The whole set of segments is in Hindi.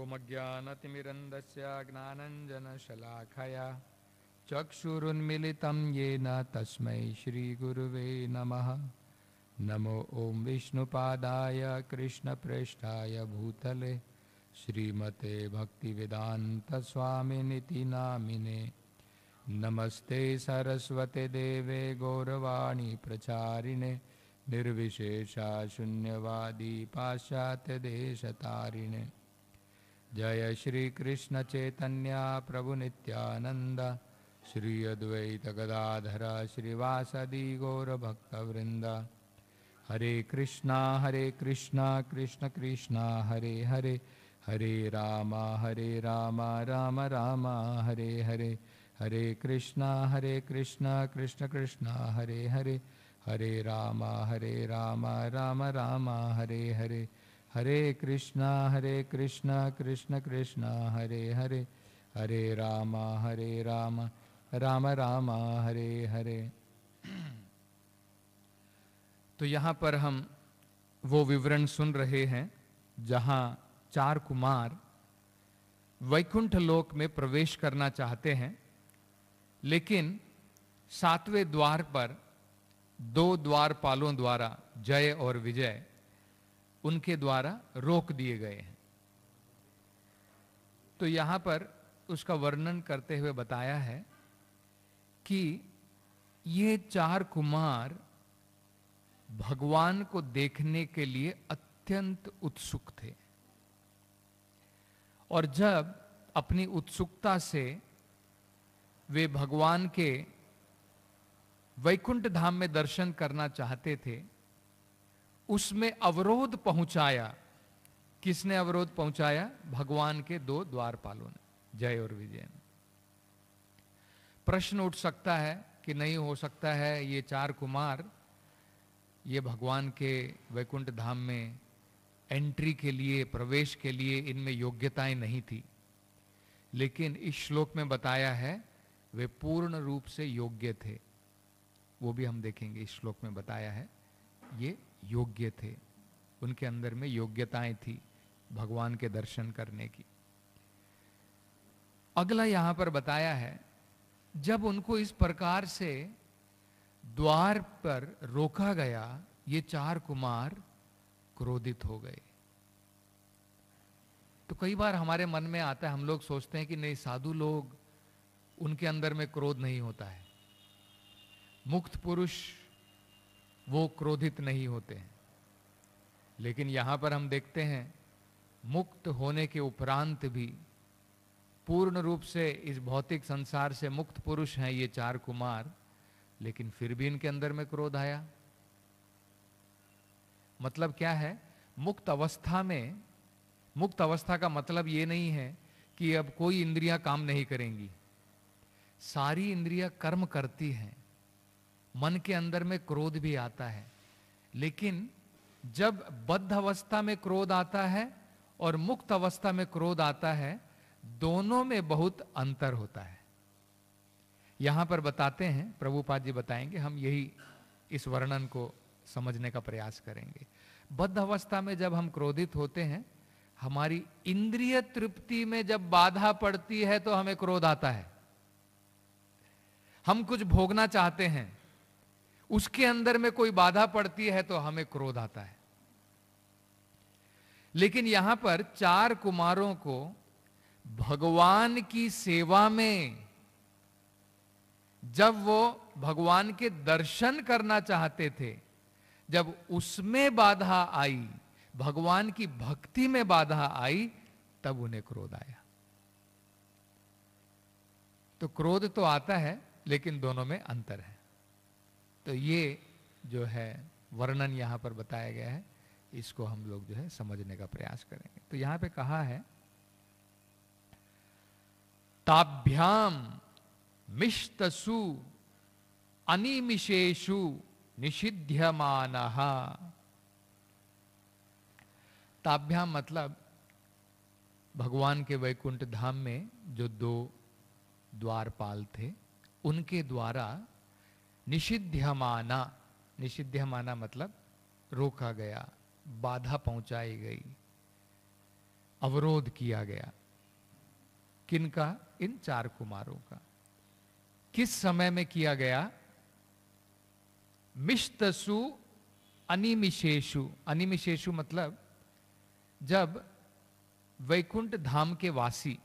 ओमज्ञानतिमिरन्दस्य ज्ञानञ्जनशलाखया चक्षुरुन्मिलितं येन तस्मै श्रीगुरुवे नमः नमो ॐ विष्णुपादाय कृष्णप्रेष्ठाय भूतले श्रीमते भक्तिवेदान्तस्वामिनिति नामिने नमस्ते सरस्वते देवे गौरवाणी प्रचारिणे निर्विशेषा शून्यवादी पाश्चात्यदेशतारिणे जय श्री कृष्ण श्रीकृष्णचैतन्या प्रभुनित्यानन्द श्री अद्वैतगदाधर श्रीवासदि गौरभक्तवृन्द हरे कृष्णा हरे कृष्णा कृष्ण कृष्णा हरे हरे हरे राम हरे राम राम राम हरे हरे हरे कृष्णा हरे कृष्णा कृष्ण कृष्णा हरे हरे हरे राम हरे राम राम राम हरे हरे हरे कृष्णा हरे कृष्णा कृष्ण कृष्णा हरे हरे हरे राम हरे राम राम राम हरे हरे तो यहाँ पर हम वो विवरण सुन रहे हैं जहाँ चार कुमार वैकुंठ लोक में प्रवेश करना चाहते हैं लेकिन सातवें द्वार पर दो द्वारपालों द्वारा जय और विजय उनके द्वारा रोक दिए गए हैं तो यहां पर उसका वर्णन करते हुए बताया है कि ये चार कुमार भगवान को देखने के लिए अत्यंत उत्सुक थे और जब अपनी उत्सुकता से वे भगवान के वैकुंठ धाम में दर्शन करना चाहते थे उसमें अवरोध पहुंचाया किसने अवरोध पहुंचाया भगवान के दो द्वारपालों ने जय और विजय ने प्रश्न उठ सकता है कि नहीं हो सकता है ये चार कुमार ये भगवान के वैकुंठ धाम में एंट्री के लिए प्रवेश के लिए इनमें योग्यताएं नहीं थी लेकिन इस श्लोक में बताया है वे पूर्ण रूप से योग्य थे वो भी हम देखेंगे इस श्लोक में बताया है ये योग्य थे उनके अंदर में योग्यताएं थी भगवान के दर्शन करने की अगला यहां पर बताया है जब उनको इस प्रकार से द्वार पर रोका गया ये चार कुमार क्रोधित हो गए तो कई बार हमारे मन में आता है हम लोग सोचते हैं कि नहीं साधु लोग उनके अंदर में क्रोध नहीं होता है मुक्त पुरुष वो क्रोधित नहीं होते हैं लेकिन यहां पर हम देखते हैं मुक्त होने के उपरांत भी पूर्ण रूप से इस भौतिक संसार से मुक्त पुरुष हैं ये चार कुमार लेकिन फिर भी इनके अंदर में क्रोध आया मतलब क्या है मुक्त अवस्था में मुक्त अवस्था का मतलब ये नहीं है कि अब कोई इंद्रियां काम नहीं करेंगी सारी इंद्रियां कर्म करती हैं मन के अंदर में क्रोध भी आता है लेकिन जब बद्ध अवस्था में क्रोध आता है और मुक्त अवस्था में क्रोध आता है दोनों में बहुत अंतर होता है यहां पर बताते हैं प्रभुपाद जी बताएंगे हम यही इस वर्णन को समझने का प्रयास करेंगे बद्ध अवस्था में जब हम क्रोधित होते हैं हमारी इंद्रिय तृप्ति में जब बाधा पड़ती है तो हमें क्रोध आता है हम कुछ भोगना चाहते हैं उसके अंदर में कोई बाधा पड़ती है तो हमें क्रोध आता है लेकिन यहां पर चार कुमारों को भगवान की सेवा में जब वो भगवान के दर्शन करना चाहते थे जब उसमें बाधा आई भगवान की भक्ति में बाधा आई तब उन्हें क्रोध आया तो क्रोध तो आता है लेकिन दोनों में अंतर है तो ये जो है वर्णन यहाँ पर बताया गया है इसको हम लोग जो है समझने का प्रयास करेंगे तो यहाँ पे कहा है ताभ्याम मिष्टसु अनिमिशेषु निषिध्यमान ताभ्याम मतलब भगवान के वैकुंठ धाम में जो दो द्वारपाल थे उनके द्वारा निषिध्यमाना निषिध्यमाना मतलब रोका गया बाधा पहुंचाई गई अवरोध किया गया किनका इन चार कुमारों का किस समय में किया गया मिष्टसु अनिमिशेषु अनिमिशेषु मतलब जब वैकुंठ धाम के वासी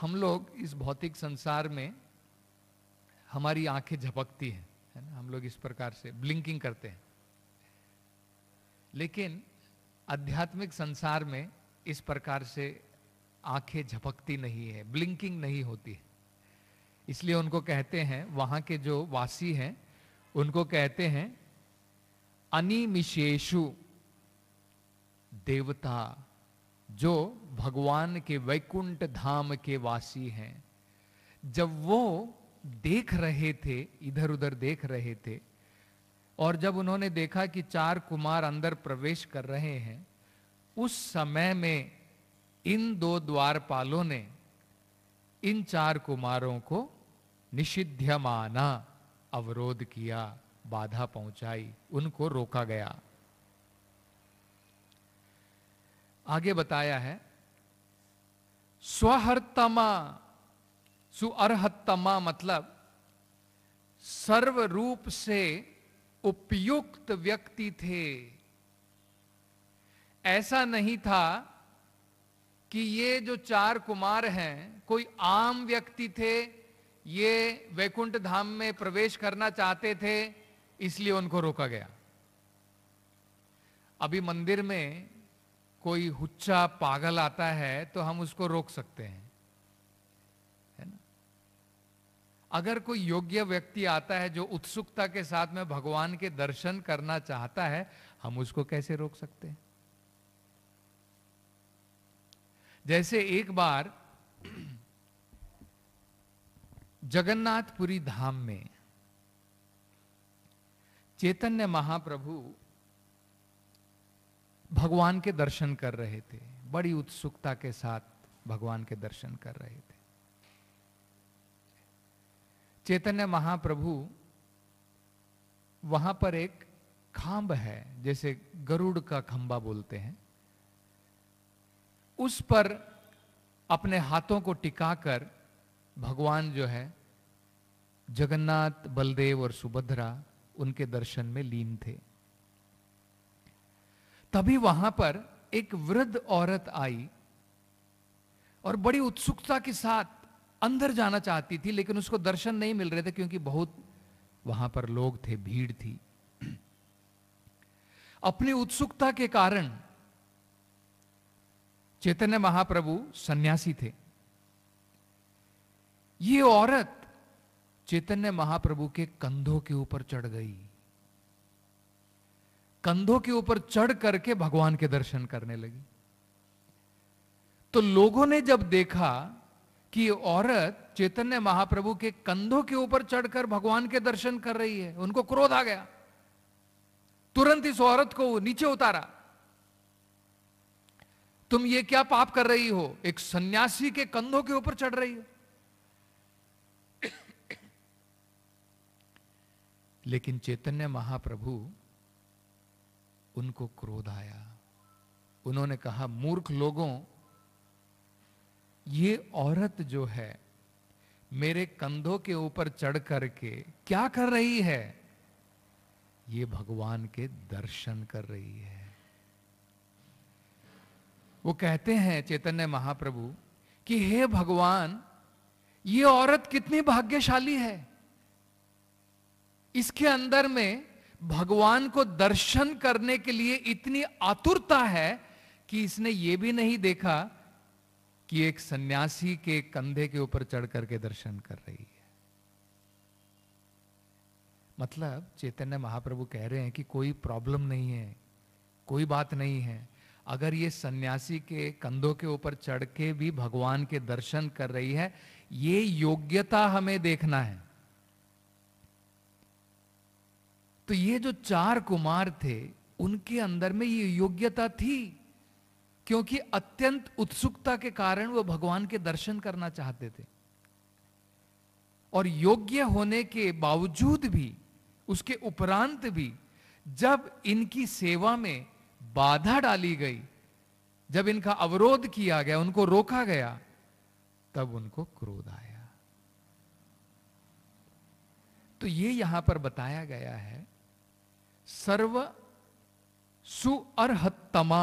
हम लोग इस भौतिक संसार में हमारी आंखें झपकती हैं है ना हम लोग इस प्रकार से ब्लिंकिंग करते हैं लेकिन आध्यात्मिक संसार में इस प्रकार से आंखें झपकती नहीं है ब्लिंकिंग नहीं होती है इसलिए उनको कहते हैं वहां के जो वासी हैं उनको कहते हैं अनिमिशेषु देवता जो भगवान के वैकुंठ धाम के वासी हैं जब वो देख रहे थे इधर उधर देख रहे थे और जब उन्होंने देखा कि चार कुमार अंदर प्रवेश कर रहे हैं उस समय में इन दो द्वारपालों ने इन चार कुमारों को निषिध्य माना अवरोध किया बाधा पहुंचाई उनको रोका गया आगे बताया है स्वहर्तमा सुअर्हतमा मतलब सर्व रूप से उपयुक्त व्यक्ति थे ऐसा नहीं था कि ये जो चार कुमार हैं कोई आम व्यक्ति थे ये वैकुंठ धाम में प्रवेश करना चाहते थे इसलिए उनको रोका गया अभी मंदिर में कोई हुच्चा पागल आता है तो हम उसको रोक सकते हैं अगर कोई योग्य व्यक्ति आता है जो उत्सुकता के साथ में भगवान के दर्शन करना चाहता है हम उसको कैसे रोक सकते हैं जैसे एक बार जगन्नाथपुरी धाम में चैतन्य महाप्रभु भगवान के दर्शन कर रहे थे बड़ी उत्सुकता के साथ भगवान के दर्शन कर रहे थे चैतन्य महाप्रभु वहां पर एक खांब है जैसे गरुड़ का खंबा बोलते हैं उस पर अपने हाथों को टिकाकर भगवान जो है जगन्नाथ बलदेव और सुभद्रा उनके दर्शन में लीन थे तभी वहां पर एक वृद्ध औरत आई और बड़ी उत्सुकता के साथ अंदर जाना चाहती थी लेकिन उसको दर्शन नहीं मिल रहे थे क्योंकि बहुत वहां पर लोग थे भीड़ थी अपनी उत्सुकता के कारण चैतन्य महाप्रभु सन्यासी थे ये औरत चैतन्य महाप्रभु के कंधों के ऊपर चढ़ गई कंधों के ऊपर चढ़ करके भगवान के दर्शन करने लगी तो लोगों ने जब देखा कि औरत चैतन्य महाप्रभु के कंधों के ऊपर चढ़कर भगवान के दर्शन कर रही है उनको क्रोध आ गया तुरंत इस औरत को नीचे उतारा तुम ये क्या पाप कर रही हो एक सन्यासी के कंधों के ऊपर चढ़ रही हो लेकिन चैतन्य महाप्रभु उनको क्रोध आया उन्होंने कहा मूर्ख लोगों ये औरत जो है मेरे कंधों के ऊपर चढ़ करके क्या कर रही है ये भगवान के दर्शन कर रही है वो कहते हैं चैतन्य महाप्रभु कि हे भगवान ये औरत कितनी भाग्यशाली है इसके अंदर में भगवान को दर्शन करने के लिए इतनी आतुरता है कि इसने ये भी नहीं देखा कि एक सन्यासी के कंधे के ऊपर चढ़ करके दर्शन कर रही है मतलब चैतन्य महाप्रभु कह रहे हैं कि कोई प्रॉब्लम नहीं है कोई बात नहीं है अगर ये सन्यासी के कंधों के ऊपर चढ़ के भी भगवान के दर्शन कर रही है ये योग्यता हमें देखना है तो ये जो चार कुमार थे उनके अंदर में ये योग्यता थी क्योंकि अत्यंत उत्सुकता के कारण वह भगवान के दर्शन करना चाहते थे और योग्य होने के बावजूद भी उसके उपरांत भी जब इनकी सेवा में बाधा डाली गई जब इनका अवरोध किया गया उनको रोका गया तब उनको क्रोध आया तो ये यहां पर बताया गया है सर्व सुअर्हतमा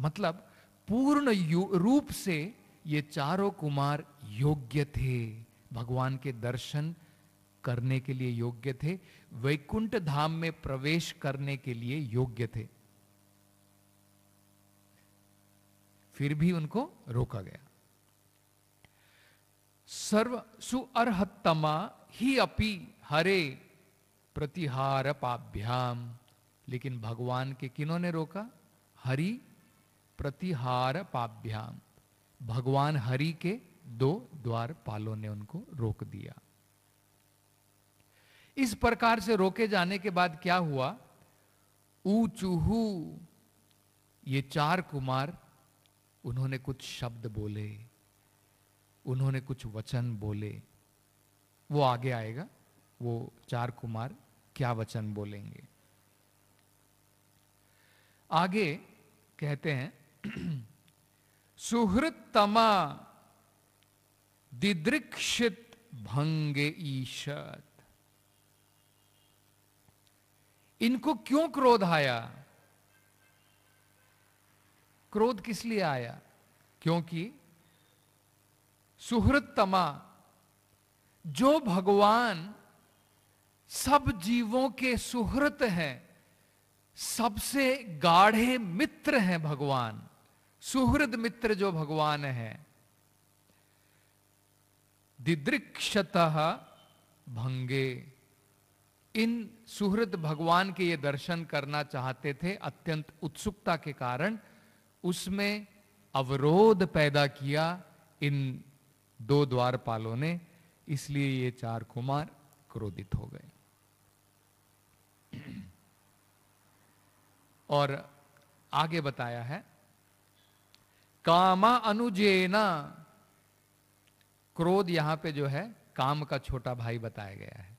मतलब पूर्ण रूप से ये चारों कुमार योग्य थे भगवान के दर्शन करने के लिए योग्य थे वैकुंठ धाम में प्रवेश करने के लिए योग्य थे फिर भी उनको रोका गया सर्व सुअर्हतमा ही अपि हरे प्रतिहार पाभ्याम लेकिन भगवान के किनों ने रोका हरि प्रतिहार पाभ्याम भगवान हरि के दो द्वार पालों ने उनको रोक दिया इस प्रकार से रोके जाने के बाद क्या हुआ ऊचूहू ये चार कुमार उन्होंने कुछ शब्द बोले उन्होंने कुछ वचन बोले वो आगे आएगा वो चार कुमार क्या वचन बोलेंगे आगे कहते हैं सुहृतमा दिदृक्षित भंगे ईशत इनको क्यों क्रोध आया क्रोध किस लिए आया क्योंकि सुहृत्तमा जो भगवान सब जीवों के सुहृत हैं सबसे गाढ़े मित्र हैं भगवान सुहृद मित्र जो भगवान है दिदृक्षत भंगे इन सुहृद भगवान के ये दर्शन करना चाहते थे अत्यंत उत्सुकता के कारण उसमें अवरोध पैदा किया इन दो द्वारपालों ने इसलिए ये चार कुमार क्रोधित हो गए और आगे बताया है कामा अनुजेना क्रोध यहां पे जो है काम का छोटा भाई बताया गया है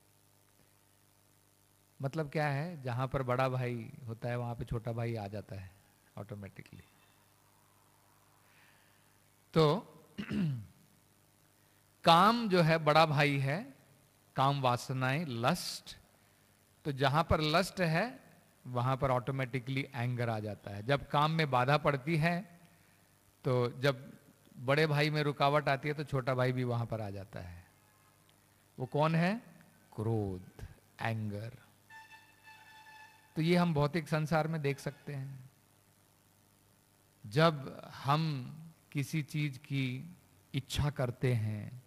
मतलब क्या है जहां पर बड़ा भाई होता है वहां पे छोटा भाई आ जाता है ऑटोमेटिकली तो काम जो है बड़ा भाई है काम वासनाएं लस्ट तो जहां पर लस्ट है वहां पर ऑटोमेटिकली एंगर आ जाता है जब काम में बाधा पड़ती है तो जब बड़े भाई में रुकावट आती है तो छोटा भाई भी वहां पर आ जाता है वो कौन है क्रोध एंगर तो ये हम भौतिक संसार में देख सकते हैं जब हम किसी चीज की इच्छा करते हैं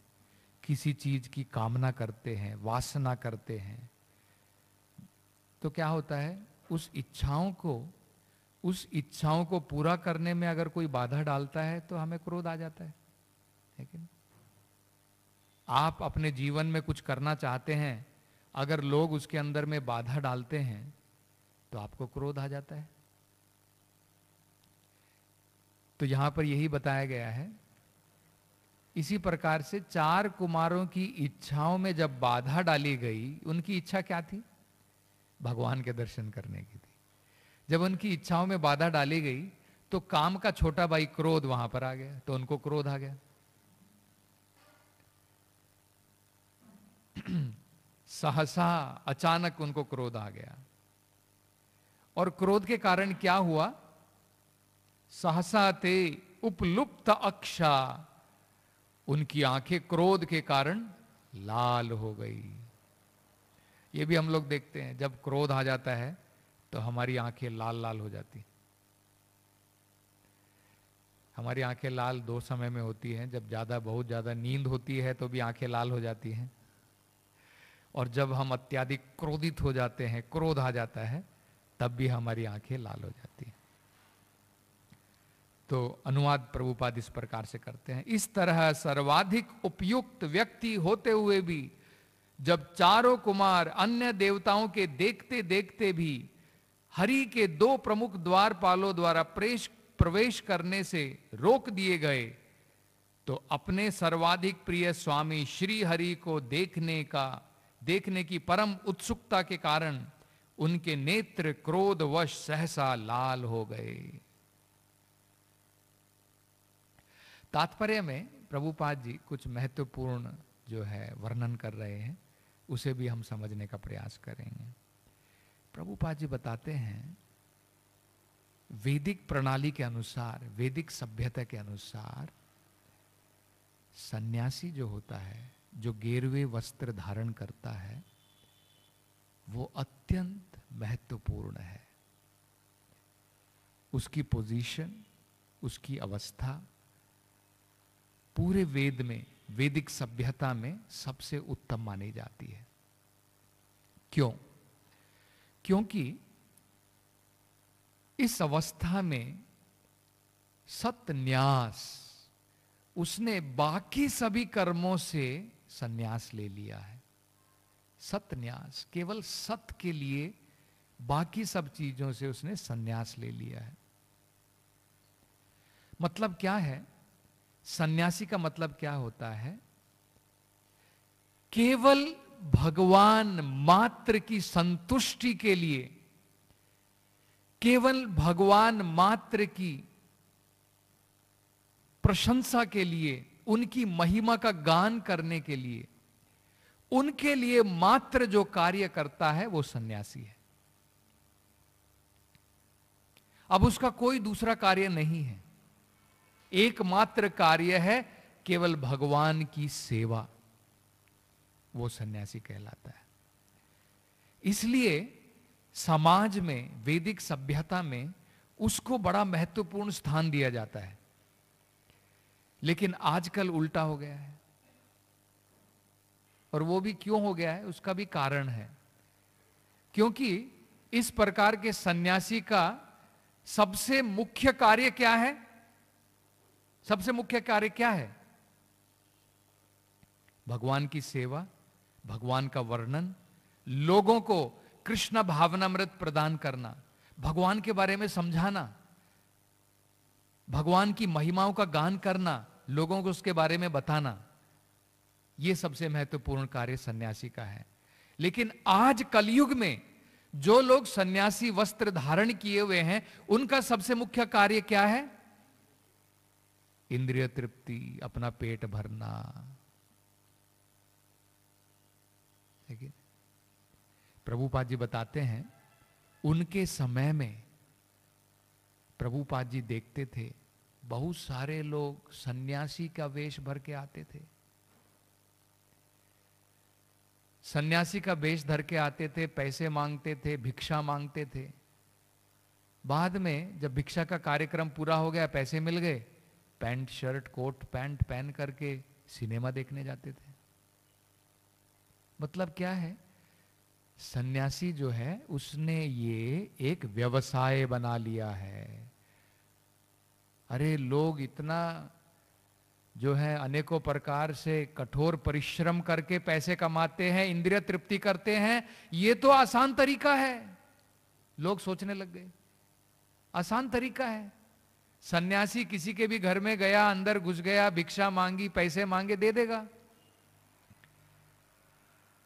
किसी चीज की कामना करते हैं वासना करते हैं तो क्या होता है उस इच्छाओं को उस इच्छाओं को पूरा करने में अगर कोई बाधा डालता है तो हमें क्रोध आ जाता है लेकिन आप अपने जीवन में कुछ करना चाहते हैं अगर लोग उसके अंदर में बाधा डालते हैं तो आपको क्रोध आ जाता है तो यहां पर यही बताया गया है इसी प्रकार से चार कुमारों की इच्छाओं में जब बाधा डाली गई उनकी इच्छा क्या थी भगवान के दर्शन करने की जब उनकी इच्छाओं में बाधा डाली गई तो काम का छोटा भाई क्रोध वहां पर आ गया तो उनको क्रोध आ गया सहसा अचानक उनको क्रोध आ गया और क्रोध के कारण क्या हुआ सहसा ते उपलुप्त अक्षा उनकी आंखें क्रोध के कारण लाल हो गई ये भी हम लोग देखते हैं जब क्रोध आ जाता है तो हमारी आंखें लाल लाल हो जाती हमारी आंखें लाल दो समय में होती हैं जब ज़्यादा बहुत ज़्यादा नींद होती है तो भी आंखें लाल हो जाती हैं और जब हम अत्याधिक क्रोधित हो जाते हैं क्रोध आ जाता है तब भी हमारी आंखें लाल हो जाती हैं तो अनुवाद प्रभुपाद इस प्रकार से करते हैं इस तरह सर्वाधिक उपयुक्त व्यक्ति होते हुए भी जब चारों कुमार अन्य देवताओं के देखते देखते भी हरि के दो प्रमुख द्वारपालों द्वारा प्रेश प्रवेश करने से रोक दिए गए तो अपने सर्वाधिक प्रिय स्वामी श्री हरि को देखने का देखने की परम उत्सुकता के कारण उनके नेत्र क्रोधवश सहसा लाल हो गए तात्पर्य में प्रभुपाद जी कुछ महत्वपूर्ण जो है वर्णन कर रहे हैं उसे भी हम समझने का प्रयास करेंगे प्रभुपाद जी बताते हैं वैदिक प्रणाली के अनुसार वैदिक सभ्यता के अनुसार सन्यासी जो होता है जो गेरवे वस्त्र धारण करता है वो अत्यंत महत्वपूर्ण है उसकी पोजीशन उसकी अवस्था पूरे वेद में वैदिक सभ्यता में सबसे उत्तम मानी जाती है क्यों क्योंकि इस अवस्था में सतन्यास उसने बाकी सभी कर्मों से सन्यास ले लिया है सत्यन्यास केवल सत के लिए बाकी सब चीजों से उसने सन्यास ले लिया है मतलब क्या है सन्यासी का मतलब क्या होता है केवल भगवान मात्र की संतुष्टि के लिए केवल भगवान मात्र की प्रशंसा के लिए उनकी महिमा का गान करने के लिए उनके लिए मात्र जो कार्य करता है वो सन्यासी है अब उसका कोई दूसरा कार्य नहीं है एकमात्र कार्य है केवल भगवान की सेवा वो सन्यासी कहलाता है इसलिए समाज में वैदिक सभ्यता में उसको बड़ा महत्वपूर्ण स्थान दिया जाता है लेकिन आजकल उल्टा हो गया है और वो भी क्यों हो गया है उसका भी कारण है क्योंकि इस प्रकार के सन्यासी का सबसे मुख्य कार्य क्या है सबसे मुख्य कार्य क्या है भगवान की सेवा भगवान का वर्णन लोगों को कृष्ण भावनामृत प्रदान करना भगवान के बारे में समझाना भगवान की महिमाओं का गान करना लोगों को उसके बारे में बताना यह सबसे महत्वपूर्ण कार्य सन्यासी का है लेकिन आज कलयुग में जो लोग सन्यासी वस्त्र धारण किए हुए हैं उनका सबसे मुख्य कार्य क्या है इंद्रिय तृप्ति अपना पेट भरना कि प्रभुपाद जी बताते हैं उनके समय में प्रभुपाद जी देखते थे बहुत सारे लोग सन्यासी का वेश भर के आते थे सन्यासी का वेश धर के आते थे पैसे मांगते थे भिक्षा मांगते थे बाद में जब भिक्षा का कार्यक्रम पूरा हो गया पैसे मिल गए पैंट शर्ट कोट पैंट पहन करके सिनेमा देखने जाते थे मतलब क्या है सन्यासी जो है उसने ये एक व्यवसाय बना लिया है अरे लोग इतना जो है अनेकों प्रकार से कठोर परिश्रम करके पैसे कमाते हैं इंद्रिय तृप्ति करते हैं ये तो आसान तरीका है लोग सोचने लग गए आसान तरीका है सन्यासी किसी के भी घर में गया अंदर घुस गया भिक्षा मांगी पैसे मांगे दे देगा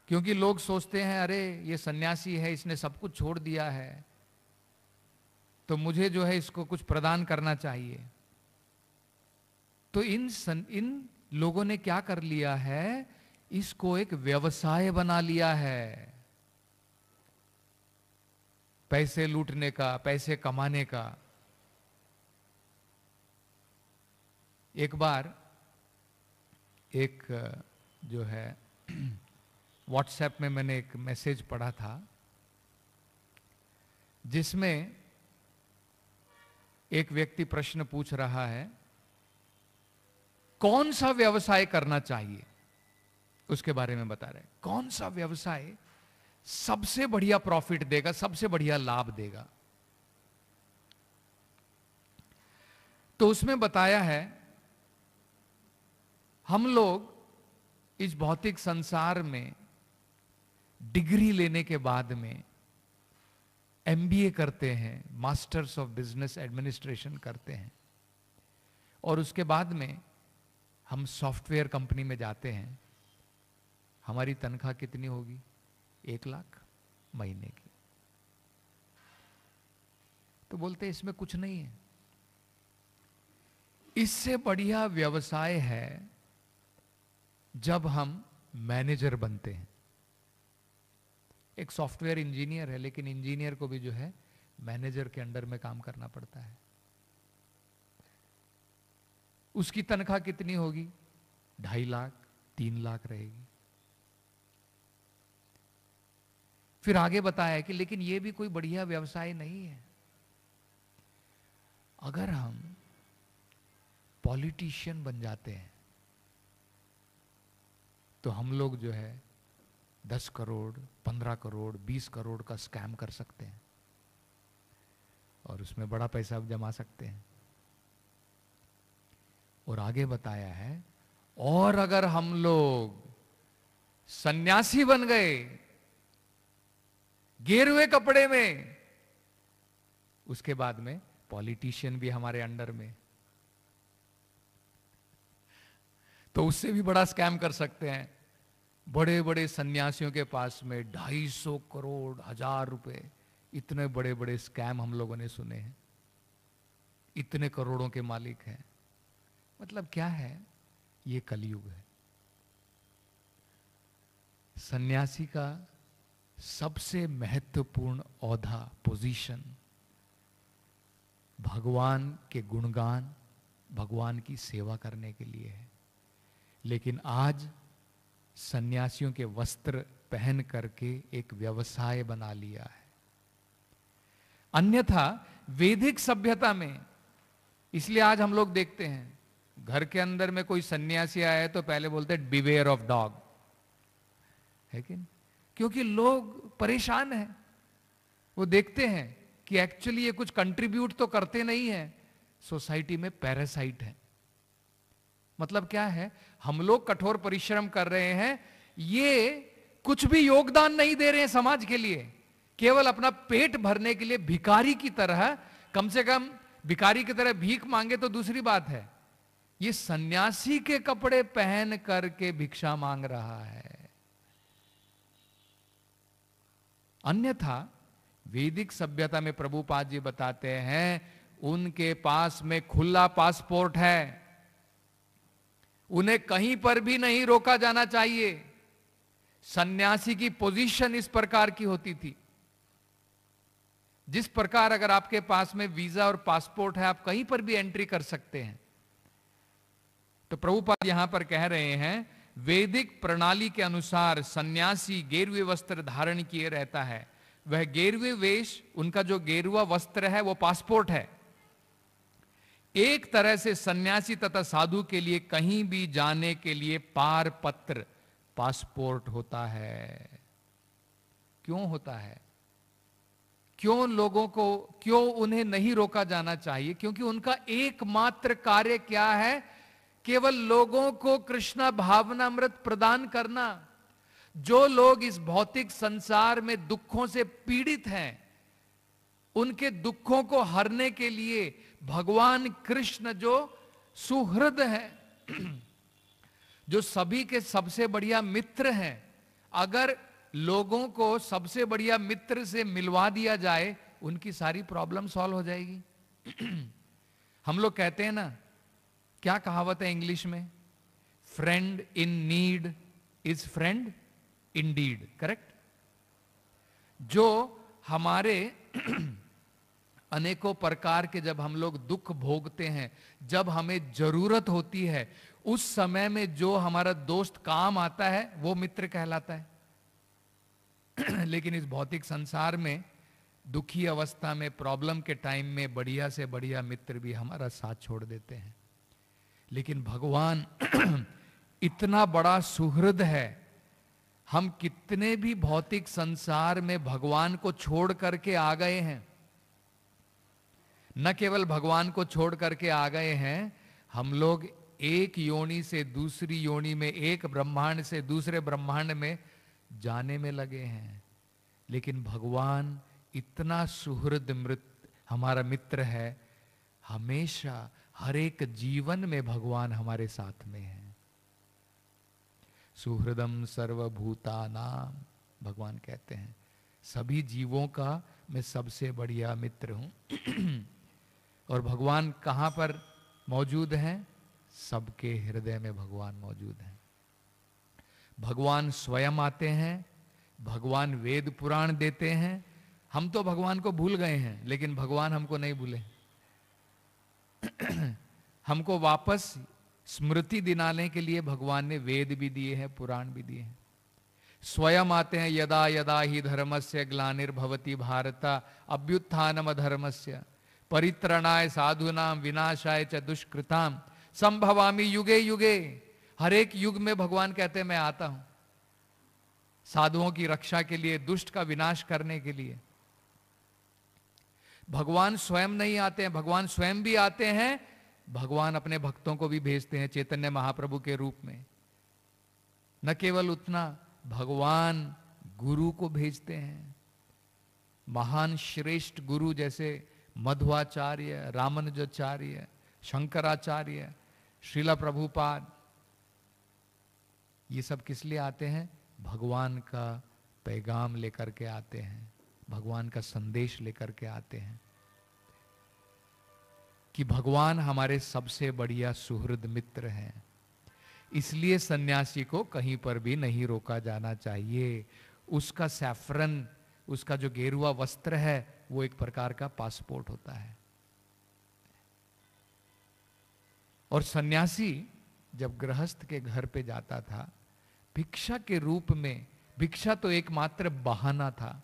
क्योंकि लोग सोचते हैं अरे ये सन्यासी है इसने सब कुछ छोड़ दिया है तो मुझे जो है इसको कुछ प्रदान करना चाहिए तो इन सन, इन लोगों ने क्या कर लिया है इसको एक व्यवसाय बना लिया है पैसे लूटने का पैसे कमाने का एक बार एक जो है व्हाट्सएप में मैंने एक मैसेज पढ़ा था जिसमें एक व्यक्ति प्रश्न पूछ रहा है कौन सा व्यवसाय करना चाहिए उसके बारे में बता रहे हैं कौन सा व्यवसाय सबसे बढ़िया प्रॉफिट देगा सबसे बढ़िया लाभ देगा तो उसमें बताया है हम लोग इस भौतिक संसार में डिग्री लेने के बाद में एमबीए करते हैं मास्टर्स ऑफ बिजनेस एडमिनिस्ट्रेशन करते हैं और उसके बाद में हम सॉफ्टवेयर कंपनी में जाते हैं हमारी तनख्वाह कितनी होगी एक लाख महीने की तो बोलते इसमें कुछ नहीं है इससे बढ़िया व्यवसाय है जब हम मैनेजर बनते हैं एक सॉफ्टवेयर इंजीनियर है लेकिन इंजीनियर को भी जो है मैनेजर के अंडर में काम करना पड़ता है उसकी तनख्वाह कितनी होगी ढाई लाख तीन लाख रहेगी फिर आगे बताया कि लेकिन यह भी कोई बढ़िया व्यवसाय नहीं है अगर हम पॉलिटिशियन बन जाते हैं तो हम लोग जो है दस करोड़ पंद्रह करोड़ बीस करोड़ का स्कैम कर सकते हैं और उसमें बड़ा पैसा आप जमा सकते हैं और आगे बताया है और अगर हम लोग सन्यासी बन गए हुए कपड़े में उसके बाद में पॉलिटिशियन भी हमारे अंडर में तो उससे भी बड़ा स्कैम कर सकते हैं बड़े बड़े सन्यासियों के पास में ढाई सौ करोड़ हजार रुपए इतने बड़े बड़े स्कैम हम लोगों ने सुने हैं इतने करोड़ों के मालिक हैं मतलब क्या है ये कलयुग है सन्यासी का सबसे महत्वपूर्ण औधा पोजीशन भगवान के गुणगान भगवान की सेवा करने के लिए है लेकिन आज सन्यासियों के वस्त्र पहन करके एक व्यवसाय बना लिया है अन्यथा वैदिक सभ्यता में इसलिए आज हम लोग देखते हैं घर के अंदर में कोई सन्यासी आया तो पहले बोलते हैं बिवेयर ऑफ डॉग है कि नहीं क्योंकि लोग परेशान हैं वो देखते हैं कि एक्चुअली ये कुछ कंट्रीब्यूट तो करते नहीं है सोसाइटी में पैरासाइट है मतलब क्या है हम लोग कठोर परिश्रम कर रहे हैं ये कुछ भी योगदान नहीं दे रहे हैं समाज के लिए केवल अपना पेट भरने के लिए भिकारी की तरह कम से कम भिकारी की तरह भीख मांगे तो दूसरी बात है ये सन्यासी के कपड़े पहन करके भिक्षा मांग रहा है अन्यथा वैदिक सभ्यता में प्रभुपाद जी बताते हैं उनके पास में खुला पासपोर्ट है उन्हें कहीं पर भी नहीं रोका जाना चाहिए सन्यासी की पोजीशन इस प्रकार की होती थी जिस प्रकार अगर आपके पास में वीजा और पासपोर्ट है आप कहीं पर भी एंट्री कर सकते हैं तो प्रभुपाद यहां पर कह रहे हैं वैदिक प्रणाली के अनुसार सन्यासी गेरुए वस्त्र धारण किए रहता है वह गेरुए वेश उनका जो गेरुआ वस्त्र है वो पासपोर्ट है एक तरह से सन्यासी तथा साधु के लिए कहीं भी जाने के लिए पार पत्र पासपोर्ट होता है क्यों होता है क्यों लोगों को क्यों उन्हें नहीं रोका जाना चाहिए क्योंकि उनका एकमात्र कार्य क्या है केवल लोगों को कृष्णा भावना प्रदान करना जो लोग इस भौतिक संसार में दुखों से पीड़ित हैं उनके दुखों को हरने के लिए भगवान कृष्ण जो सुहृद है जो सभी के सबसे बढ़िया मित्र हैं अगर लोगों को सबसे बढ़िया मित्र से मिलवा दिया जाए उनकी सारी प्रॉब्लम सॉल्व हो जाएगी हम लोग कहते हैं ना क्या कहावत है इंग्लिश में friend in need is friend in deed correct जो हमारे अनेकों प्रकार के जब हम लोग दुख भोगते हैं जब हमें जरूरत होती है उस समय में जो हमारा दोस्त काम आता है वो मित्र कहलाता है लेकिन इस भौतिक संसार में दुखी अवस्था में प्रॉब्लम के टाइम में बढ़िया से बढ़िया मित्र भी हमारा साथ छोड़ देते हैं लेकिन भगवान इतना बड़ा सुहृद है हम कितने भी भौतिक संसार में भगवान को छोड़ करके आ गए हैं न केवल भगवान को छोड़ करके आ गए हैं हम लोग एक योनि से दूसरी योनि में एक ब्रह्मांड से दूसरे ब्रह्मांड में जाने में लगे हैं लेकिन भगवान इतना सुहृद मृत हमारा मित्र है हमेशा हर एक जीवन में भगवान हमारे साथ में है सुहृदम नाम भगवान कहते हैं सभी जीवों का मैं सबसे बढ़िया मित्र हूं और भगवान कहाँ पर मौजूद हैं सबके हृदय में भगवान मौजूद हैं भगवान स्वयं आते हैं भगवान वेद पुराण देते हैं हम तो भगवान को भूल गए हैं लेकिन भगवान हमको नहीं भूले हमको वापस स्मृति दिलाने के लिए भगवान ने वेद भी दिए हैं पुराण भी दिए हैं स्वयं आते हैं यदा यदा ही धर्मस्य ग्लानिर्भवती भारत अभ्युत्थान धर्मस्य परित्रणाय साधुनाम विनाशाय च दुष्कृताम संभवामी युगे युगे हर एक युग में भगवान कहते मैं आता हूं साधुओं की रक्षा के लिए दुष्ट का विनाश करने के लिए भगवान स्वयं नहीं आते हैं भगवान स्वयं भी आते हैं भगवान अपने भक्तों को भी भेजते हैं चैतन्य महाप्रभु के रूप में न केवल उतना भगवान गुरु को भेजते हैं महान श्रेष्ठ गुरु जैसे मध्वाचार्य रामानुजाचार्य शंकराचार्य शिला प्रभुपाद ये सब किस लिए आते हैं भगवान का पैगाम लेकर के आते हैं भगवान का संदेश लेकर के आते हैं कि भगवान हमारे सबसे बढ़िया सुहृद मित्र हैं इसलिए सन्यासी को कहीं पर भी नहीं रोका जाना चाहिए उसका सैफरन उसका जो गेरुआ वस्त्र है वो एक प्रकार का पासपोर्ट होता है और सन्यासी जब गृहस्थ के घर पे जाता था भिक्षा के रूप में भिक्षा तो एकमात्र बहाना था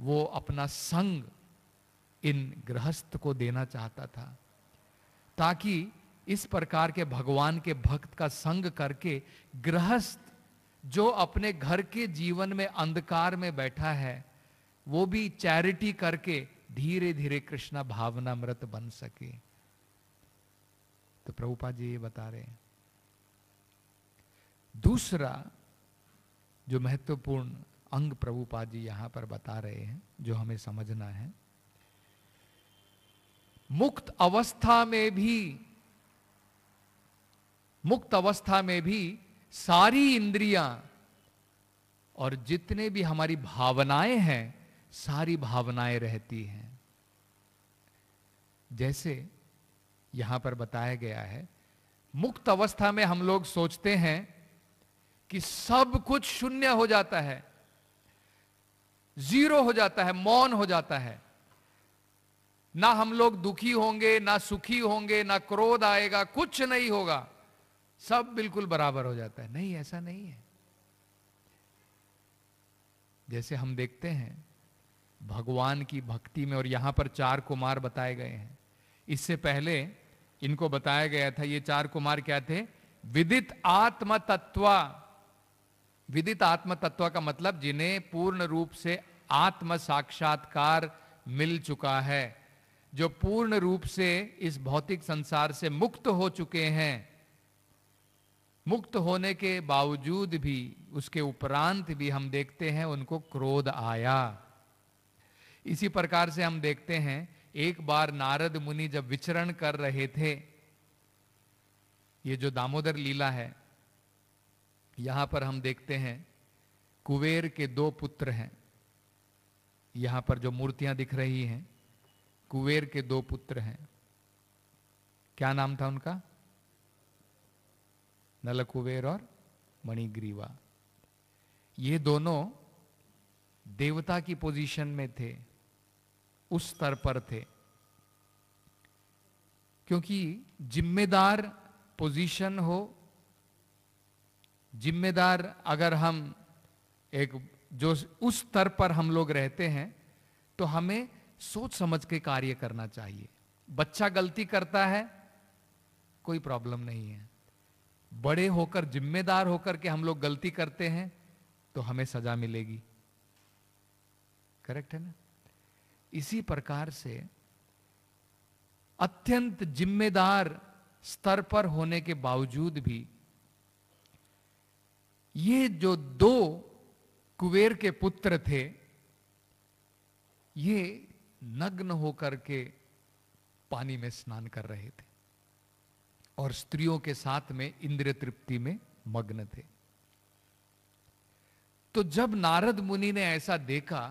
वो अपना संग इन गृहस्थ को देना चाहता था ताकि इस प्रकार के भगवान के भक्त का संग करके गृहस्थ जो अपने घर के जीवन में अंधकार में बैठा है वो भी चैरिटी करके धीरे धीरे कृष्णा भावनामृत बन सके तो प्रभुपा जी ये बता रहे हैं दूसरा जो महत्वपूर्ण अंग प्रभुपा जी यहां पर बता रहे हैं जो हमें समझना है मुक्त अवस्था में भी मुक्त अवस्था में भी सारी इंद्रियां और जितने भी हमारी भावनाएं हैं सारी भावनाएं रहती हैं जैसे यहां पर बताया गया है मुक्त अवस्था में हम लोग सोचते हैं कि सब कुछ शून्य हो जाता है जीरो हो जाता है मौन हो जाता है ना हम लोग दुखी होंगे ना सुखी होंगे ना क्रोध आएगा कुछ नहीं होगा सब बिल्कुल बराबर हो जाता है नहीं ऐसा नहीं है जैसे हम देखते हैं भगवान की भक्ति में और यहां पर चार कुमार बताए गए हैं इससे पहले इनको बताया गया था ये चार कुमार क्या थे विदित आत्म तत्व विदित आत्म तत्व का मतलब जिन्हें पूर्ण रूप से आत्म साक्षात्कार मिल चुका है जो पूर्ण रूप से इस भौतिक संसार से मुक्त हो चुके हैं मुक्त होने के बावजूद भी उसके उपरांत भी हम देखते हैं उनको क्रोध आया इसी प्रकार से हम देखते हैं एक बार नारद मुनि जब विचरण कर रहे थे ये जो दामोदर लीला है यहां पर हम देखते हैं कुबेर के दो पुत्र हैं यहां पर जो मूर्तियां दिख रही हैं कुबेर के दो पुत्र हैं क्या नाम था उनका नलकुबेर और मणिग्रीवा ये दोनों देवता की पोजीशन में थे उस स्तर पर थे क्योंकि जिम्मेदार पोजीशन हो जिम्मेदार अगर हम एक जो उस स्तर पर हम लोग रहते हैं तो हमें सोच समझ के कार्य करना चाहिए बच्चा गलती करता है कोई प्रॉब्लम नहीं है बड़े होकर जिम्मेदार होकर के हम लोग गलती करते हैं तो हमें सजा मिलेगी करेक्ट है ना इसी प्रकार से अत्यंत जिम्मेदार स्तर पर होने के बावजूद भी ये जो दो कुबेर के पुत्र थे ये नग्न होकर के पानी में स्नान कर रहे थे और स्त्रियों के साथ में इंद्रिय तृप्ति में मग्न थे तो जब नारद मुनि ने ऐसा देखा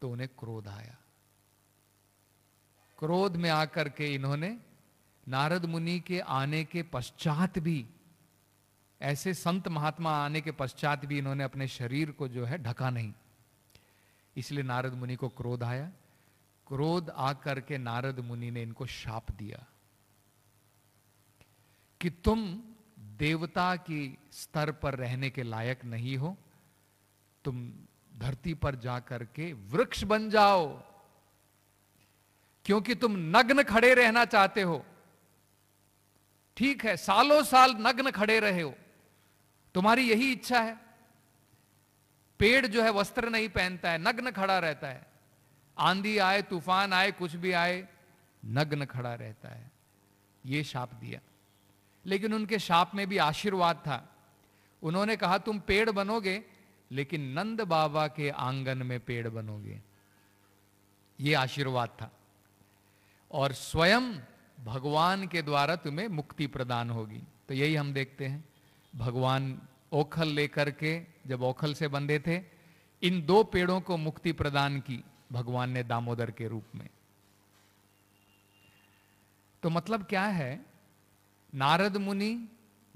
तो उन्हें क्रोध आया क्रोध में आकर के इन्होंने नारद मुनि के आने के पश्चात भी ऐसे संत महात्मा आने के पश्चात भी इन्होंने अपने शरीर को जो है ढका नहीं इसलिए नारद मुनि को क्रोध आया क्रोध आकर के नारद मुनि ने इनको शाप दिया कि तुम देवता की स्तर पर रहने के लायक नहीं हो तुम धरती पर जाकर के वृक्ष बन जाओ क्योंकि तुम नग्न खड़े रहना चाहते हो ठीक है सालों साल नग्न खड़े रहे हो तुम्हारी यही इच्छा है पेड़ जो है वस्त्र नहीं पहनता है नग्न खड़ा रहता है आंधी आए तूफान आए कुछ भी आए नग्न खड़ा रहता है ये शाप दिया लेकिन उनके शाप में भी आशीर्वाद था उन्होंने कहा तुम पेड़ बनोगे लेकिन नंद बाबा के आंगन में पेड़ बनोगे ये आशीर्वाद था और स्वयं भगवान के द्वारा तुम्हें मुक्ति प्रदान होगी तो यही हम देखते हैं भगवान ओखल लेकर के जब ओखल से बंधे थे इन दो पेड़ों को मुक्ति प्रदान की भगवान ने दामोदर के रूप में तो मतलब क्या है नारद मुनि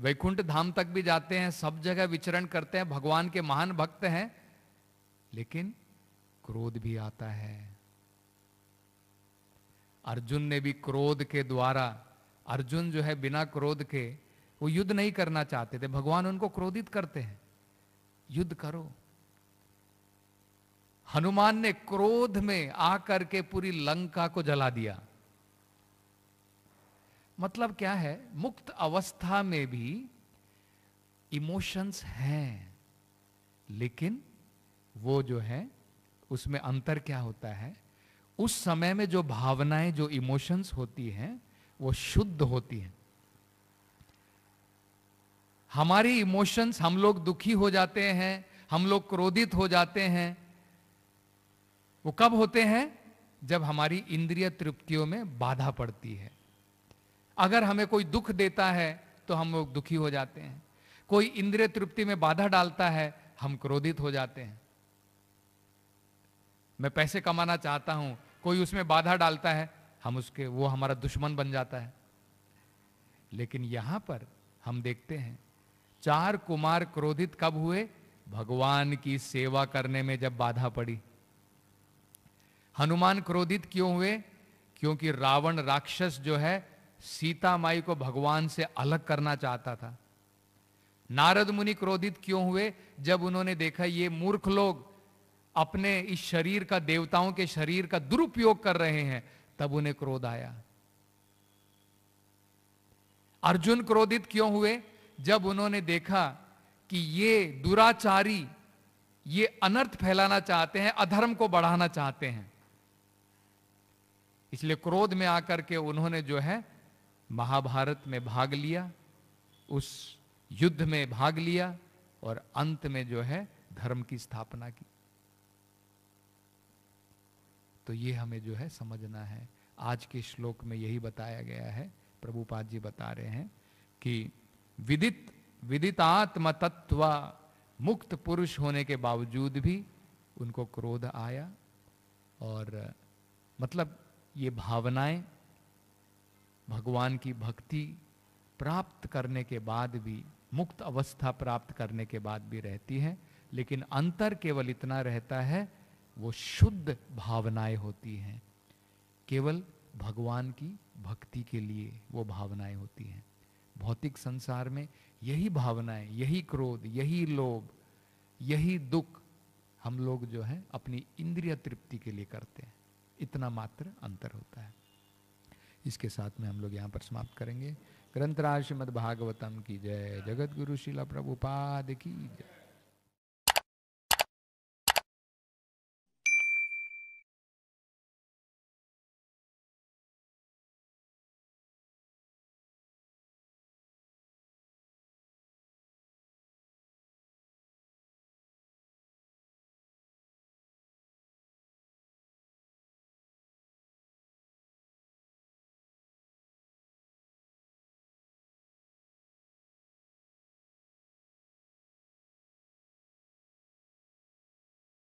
वैकुंठ धाम तक भी जाते हैं सब जगह विचरण करते हैं भगवान के महान भक्त हैं लेकिन क्रोध भी आता है अर्जुन ने भी क्रोध के द्वारा अर्जुन जो है बिना क्रोध के वो युद्ध नहीं करना चाहते थे भगवान उनको क्रोधित करते हैं युद्ध करो हनुमान ने क्रोध में आकर के पूरी लंका को जला दिया मतलब क्या है मुक्त अवस्था में भी इमोशंस हैं लेकिन वो जो है उसमें अंतर क्या होता है उस समय में जो भावनाएं जो इमोशंस होती हैं वो शुद्ध होती हैं हमारी इमोशंस हम लोग दुखी हो जाते हैं हम लोग क्रोधित हो जाते हैं वो कब होते हैं जब हमारी इंद्रिय तृप्तियों में बाधा पड़ती है अगर हमें कोई दुख देता है तो हम लोग दुखी हो जाते हैं कोई इंद्रिय तृप्ति में बाधा डालता है हम क्रोधित हो जाते हैं मैं पैसे कमाना चाहता हूं कोई उसमें बाधा डालता है हम उसके वो हमारा दुश्मन बन जाता है लेकिन यहां पर हम देखते हैं चार कुमार क्रोधित कब हुए भगवान की सेवा करने में जब बाधा पड़ी हनुमान क्रोधित क्यों हुए क्योंकि रावण राक्षस जो है सीता माई को भगवान से अलग करना चाहता था नारद मुनि क्रोधित क्यों हुए जब उन्होंने देखा ये मूर्ख लोग अपने इस शरीर का देवताओं के शरीर का दुरुपयोग कर रहे हैं तब उन्हें क्रोध आया अर्जुन क्रोधित क्यों हुए जब उन्होंने देखा कि ये दुराचारी ये अनर्थ फैलाना चाहते हैं अधर्म को बढ़ाना चाहते हैं इसलिए क्रोध में आकर के उन्होंने जो है महाभारत में भाग लिया उस युद्ध में भाग लिया और अंत में जो है धर्म की स्थापना की तो ये हमें जो है समझना है आज के श्लोक में यही बताया गया है प्रभुपाद जी बता रहे हैं कि विदित विदितात्म तत्व मुक्त पुरुष होने के बावजूद भी उनको क्रोध आया और मतलब ये भावनाएं भगवान की भक्ति प्राप्त करने के बाद भी मुक्त अवस्था प्राप्त करने के बाद भी रहती है लेकिन अंतर केवल इतना रहता है वो शुद्ध भावनाएं होती हैं केवल भगवान की भक्ति के लिए वो भावनाएं होती हैं भौतिक संसार में यही भावनाएं यही क्रोध यही लोभ यही दुख हम लोग जो है अपनी इंद्रिय तृप्ति के लिए करते हैं इतना मात्र अंतर होता है इसके साथ में हम लोग यहाँ पर समाप्त करेंगे ग्रंथराज श्रीमद भागवतम की जय जगत गुरु शिला प्रभुपाद की जय